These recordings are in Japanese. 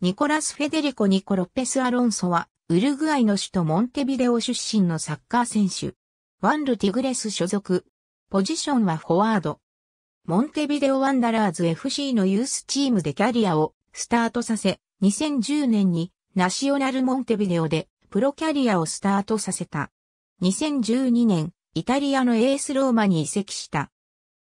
ニコラス・フェデリコ・ニコ・ロペス・アロンソは、ウルグアイの首都モンテビデオ出身のサッカー選手。ワンル・ティグレス所属。ポジションはフォワード。モンテビデオ・ワンダラーズ FC のユースチームでキャリアをスタートさせ、2010年にナショナル・モンテビデオでプロキャリアをスタートさせた。2012年、イタリアのエースローマに移籍した。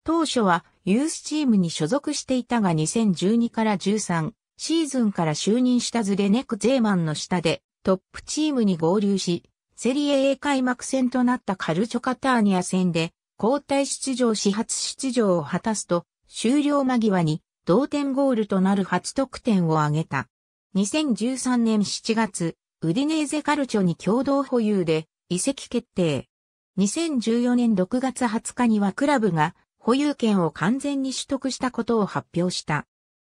当初はユースチームに所属していたが2012から13、シーズンから就任したズレネク・ゼーマンの下でトップチームに合流し、セリエ A 開幕戦となったカルチョカターニア戦で交代出場し初出場を果たすと終了間際に同点ゴールとなる初得点を挙げた。2013年7月、ウディネーゼカルチョに共同保有で移籍決定。2014年6月20日にはクラブが保有権を完全に取得したことを発表した。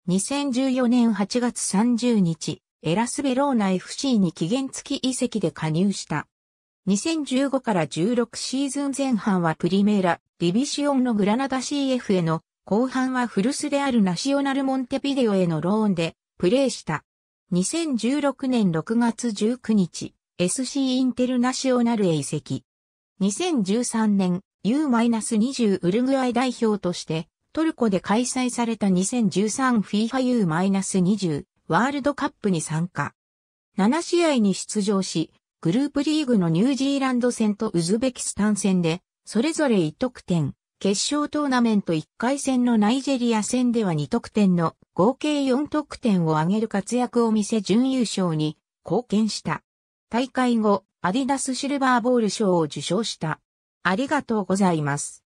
2014年8月30日、エラスベローナ FC に期限付き移籍で加入した。2015から16シーズン前半はプリメーラ、ディビシオンのグラナダ CF への、後半は古巣であるナシオナルモンテビデオへのローンで、プレーした。2016年6月19日、SC インテルナショナルへ移籍。2013年 U-20 ウルグアイ代表としてトルコで開催された 2013FIFA U-20 ワールドカップに参加。7試合に出場し、グループリーグのニュージーランド戦とウズベキスタン戦で、それぞれ1得点、決勝トーナメント1回戦のナイジェリア戦では2得点の合計4得点を挙げる活躍を見せ準優勝に貢献した。大会後、アディダスシルバーボール賞を受賞した。ありがとうございます。